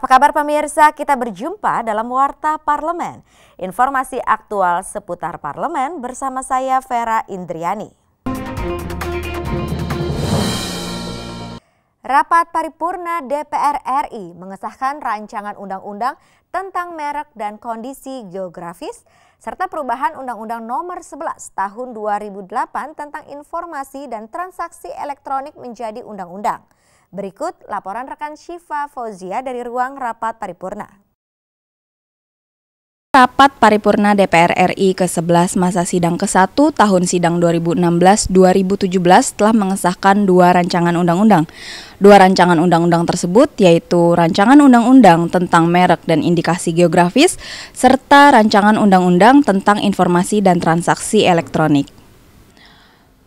Apa kabar pemirsa? Kita berjumpa dalam Warta Parlemen. Informasi aktual seputar parlemen bersama saya Vera Indriani. Rapat paripurna DPR RI mengesahkan rancangan undang-undang tentang merek dan kondisi geografis serta perubahan Undang-Undang Nomor 11 Tahun 2008 tentang Informasi dan Transaksi Elektronik menjadi undang-undang. Berikut laporan rekan Syifa Fozia dari ruang rapat paripurna. Rapat Paripurna DPR RI ke-11 masa sidang ke-1 tahun sidang 2016-2017 telah mengesahkan dua rancangan undang-undang. Dua rancangan undang-undang tersebut yaitu Rancangan Undang-Undang tentang Merek dan Indikasi Geografis serta Rancangan Undang-Undang tentang Informasi dan Transaksi Elektronik.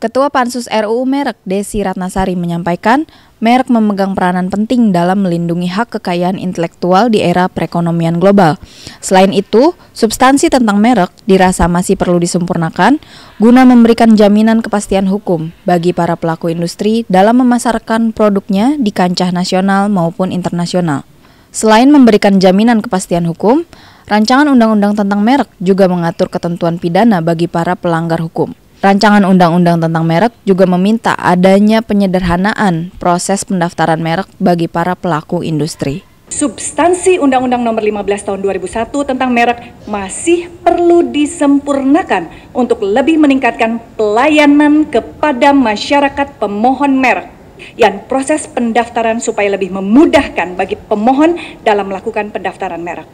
Ketua Pansus RUU Merek Desi Ratnasari menyampaikan, Merek memegang peranan penting dalam melindungi hak kekayaan intelektual di era perekonomian global. Selain itu, substansi tentang merek dirasa masih perlu disempurnakan guna memberikan jaminan kepastian hukum bagi para pelaku industri dalam memasarkan produknya di kancah nasional maupun internasional. Selain memberikan jaminan kepastian hukum, rancangan undang-undang tentang merek juga mengatur ketentuan pidana bagi para pelanggar hukum. Rancangan undang-undang tentang merek juga meminta adanya penyederhanaan proses pendaftaran merek bagi para pelaku industri. Substansi Undang-Undang Nomor 15 Tahun 2001 tentang merek masih perlu disempurnakan untuk lebih meningkatkan pelayanan kepada masyarakat pemohon merek dan proses pendaftaran supaya lebih memudahkan bagi pemohon dalam melakukan pendaftaran merek.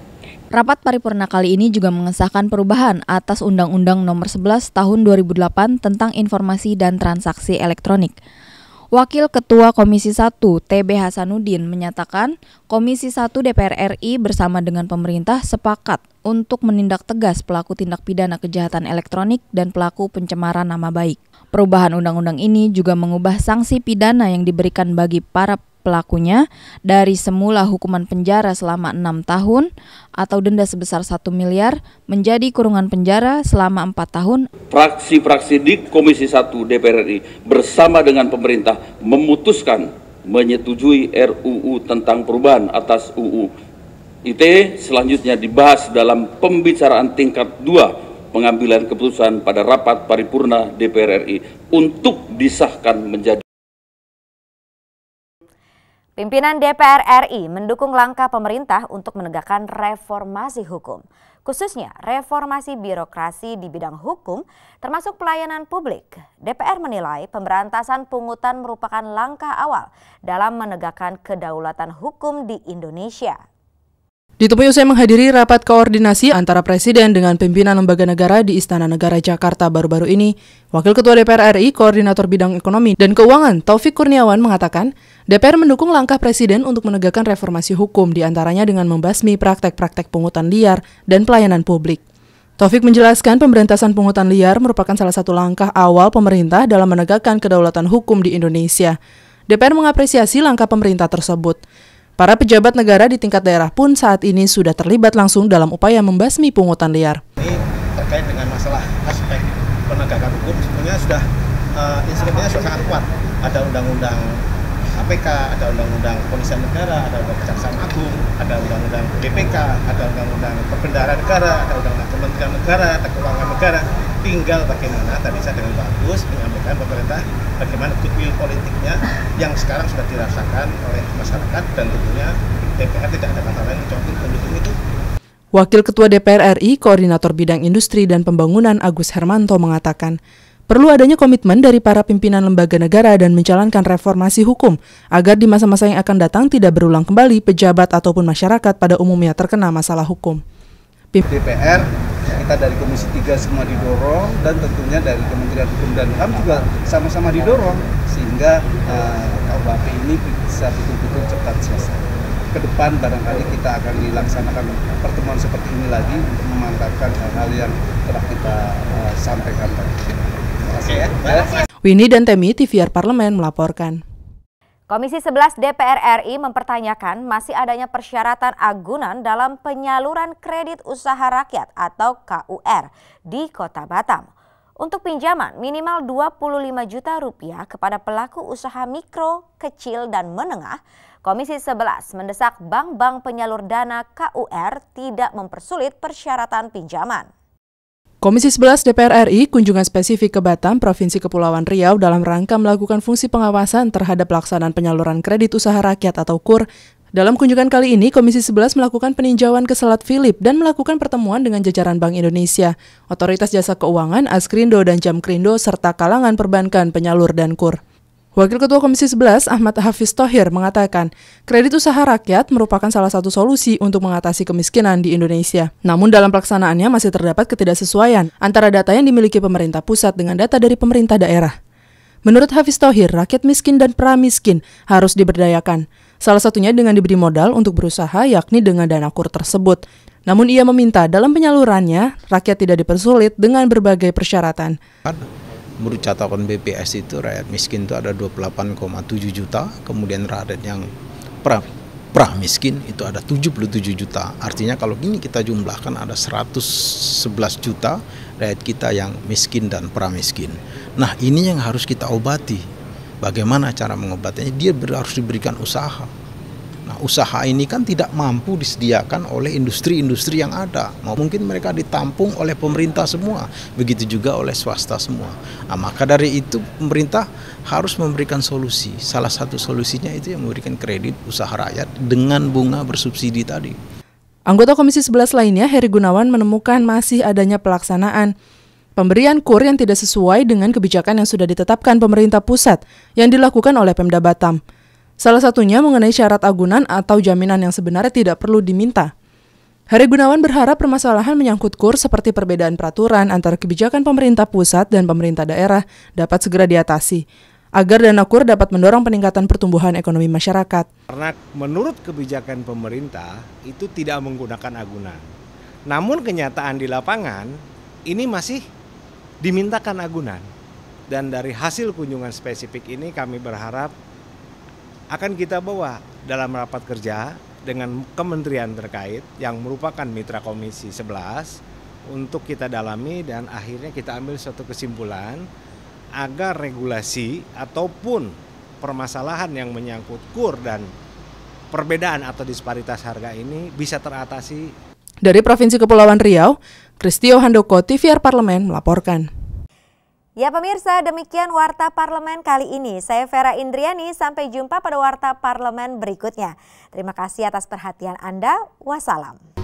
Rapat paripurna kali ini juga mengesahkan perubahan atas Undang-Undang Nomor 11 Tahun 2008 tentang Informasi dan Transaksi Elektronik. Wakil Ketua Komisi 1 TB Hasanuddin menyatakan Komisi 1 DPR RI bersama dengan pemerintah sepakat untuk menindak tegas pelaku tindak pidana kejahatan elektronik dan pelaku pencemaran nama baik. Perubahan undang-undang ini juga mengubah sanksi pidana yang diberikan bagi para pelakunya dari semula hukuman penjara selama enam tahun atau denda sebesar satu miliar menjadi kurungan penjara selama empat tahun. Fraksi-fraksi di Komisi 1 DPR RI bersama dengan pemerintah memutuskan menyetujui RUU tentang perubahan atas UU IT selanjutnya dibahas dalam pembicaraan tingkat 2 pengambilan keputusan pada rapat paripurna DPR RI untuk disahkan menjadi Pimpinan DPR RI mendukung langkah pemerintah untuk menegakkan reformasi hukum, khususnya reformasi birokrasi di bidang hukum, termasuk pelayanan publik. DPR menilai pemberantasan pungutan merupakan langkah awal dalam menegakkan kedaulatan hukum di Indonesia. Ditemui usai menghadiri rapat koordinasi antara Presiden dengan pimpinan lembaga negara di Istana Negara Jakarta baru-baru ini, Wakil Ketua DPR RI, Koordinator Bidang Ekonomi dan Keuangan Taufik Kurniawan mengatakan, DPR mendukung langkah Presiden untuk menegakkan reformasi hukum diantaranya dengan membasmi praktek-praktek pungutan liar dan pelayanan publik. Taufik menjelaskan pemberantasan pungutan liar merupakan salah satu langkah awal pemerintah dalam menegakkan kedaulatan hukum di Indonesia. DPR mengapresiasi langkah pemerintah tersebut. Para pejabat negara di tingkat daerah pun saat ini sudah terlibat langsung dalam upaya membasmi pungutan liar. Ini terkait dengan masalah aspek penegakan hukum sebenarnya sudah uh, eh, instrumennya sudah sangat kuat. Ada undang-undang KPK, ada undang-undang Polisian Negara, ada undang Kejaksaan Agung, ada undang-undang BPK, ada undang-undang Perbendaharaan Negara, ada undang-undang Kementerian Negara, ada Keuangan Negara tinggal bagaimana tadi saya dengan bagus menyampaikan pemerintah bagaimana goodwill politiknya yang sekarang sudah dirasakan oleh masyarakat dan tentunya DPR tidak ada kata lain kecuali pendukung itu. Wakil Ketua DPR RI, Koordinator Bidang Industri dan Pembangunan Agus Hermanto mengatakan, perlu adanya komitmen dari para pimpinan lembaga negara dan menjalankan reformasi hukum agar di masa-masa yang akan datang tidak berulang kembali pejabat ataupun masyarakat pada umumnya terkena masalah hukum. DPR kita dari Komisi 3 semua didorong dan tentunya dari Kementerian Hukum dan HAM juga sama-sama didorong sehingga uh, KUHP ini bisa betul-betul cepat selesai. Ke depan barangkali kita akan dilaksanakan pertemuan seperti ini lagi untuk memantapkan hal-hal yang telah kita uh, sampaikan tadi. Terima kasih ya. Winnie dan Temi, TVR Parlemen melaporkan. Komisi 11 DPR RI mempertanyakan masih adanya persyaratan agunan dalam penyaluran kredit usaha rakyat atau KUR di Kota Batam. Untuk pinjaman minimal 25 juta rupiah kepada pelaku usaha mikro, kecil, dan menengah, Komisi 11 mendesak bank-bank penyalur dana KUR tidak mempersulit persyaratan pinjaman. Komisi 11 DPR RI kunjungan spesifik ke Batam, Provinsi Kepulauan Riau dalam rangka melakukan fungsi pengawasan terhadap pelaksanaan penyaluran kredit usaha rakyat atau KUR. Dalam kunjungan kali ini, Komisi 11 melakukan peninjauan ke Selat Philip dan melakukan pertemuan dengan jajaran Bank Indonesia, Otoritas Jasa Keuangan, Askrindo dan Jamkrindo, serta kalangan perbankan, penyalur, dan KUR. Wakil Ketua Komisi 11 Ahmad Hafiz Tohir mengatakan, kredit usaha rakyat merupakan salah satu solusi untuk mengatasi kemiskinan di Indonesia. Namun dalam pelaksanaannya masih terdapat ketidaksesuaian antara data yang dimiliki pemerintah pusat dengan data dari pemerintah daerah. Menurut Hafiz Tohir, rakyat miskin dan pramiskin harus diberdayakan. Salah satunya dengan diberi modal untuk berusaha yakni dengan dana kur tersebut. Namun ia meminta dalam penyalurannya, rakyat tidak dipersulit dengan berbagai persyaratan. Kan menurut catatan BPS itu rakyat miskin itu ada 28,7 juta, kemudian rakyat yang pra, pra miskin itu ada 77 juta. Artinya kalau gini kita jumlahkan ada 111 juta rakyat kita yang miskin dan pra miskin. Nah ini yang harus kita obati. Bagaimana cara mengobatinya? Dia harus diberikan usaha Nah, usaha ini kan tidak mampu disediakan oleh industri-industri yang ada. Mau mungkin mereka ditampung oleh pemerintah semua, begitu juga oleh swasta semua. Nah, maka dari itu pemerintah harus memberikan solusi. Salah satu solusinya itu yang memberikan kredit usaha rakyat dengan bunga bersubsidi tadi. Anggota Komisi 11 lainnya, Heri Gunawan menemukan masih adanya pelaksanaan pemberian KUR yang tidak sesuai dengan kebijakan yang sudah ditetapkan pemerintah pusat yang dilakukan oleh Pemda Batam. Salah satunya mengenai syarat agunan atau jaminan yang sebenarnya tidak perlu diminta. Hari Gunawan berharap permasalahan menyangkut kur seperti perbedaan peraturan antara kebijakan pemerintah pusat dan pemerintah daerah dapat segera diatasi, agar dana kur dapat mendorong peningkatan pertumbuhan ekonomi masyarakat. Karena menurut kebijakan pemerintah itu tidak menggunakan agunan. Namun kenyataan di lapangan ini masih dimintakan agunan. Dan dari hasil kunjungan spesifik ini kami berharap akan kita bawa dalam rapat kerja dengan kementerian terkait yang merupakan mitra komisi 11 untuk kita dalami dan akhirnya kita ambil suatu kesimpulan agar regulasi ataupun permasalahan yang menyangkut kur dan perbedaan atau disparitas harga ini bisa teratasi. Dari Provinsi Kepulauan Riau, Kristio Handoko, TVR Parlemen melaporkan. Ya pemirsa, demikian Warta Parlemen kali ini. Saya Vera Indriani, sampai jumpa pada Warta Parlemen berikutnya. Terima kasih atas perhatian Anda. Wassalam.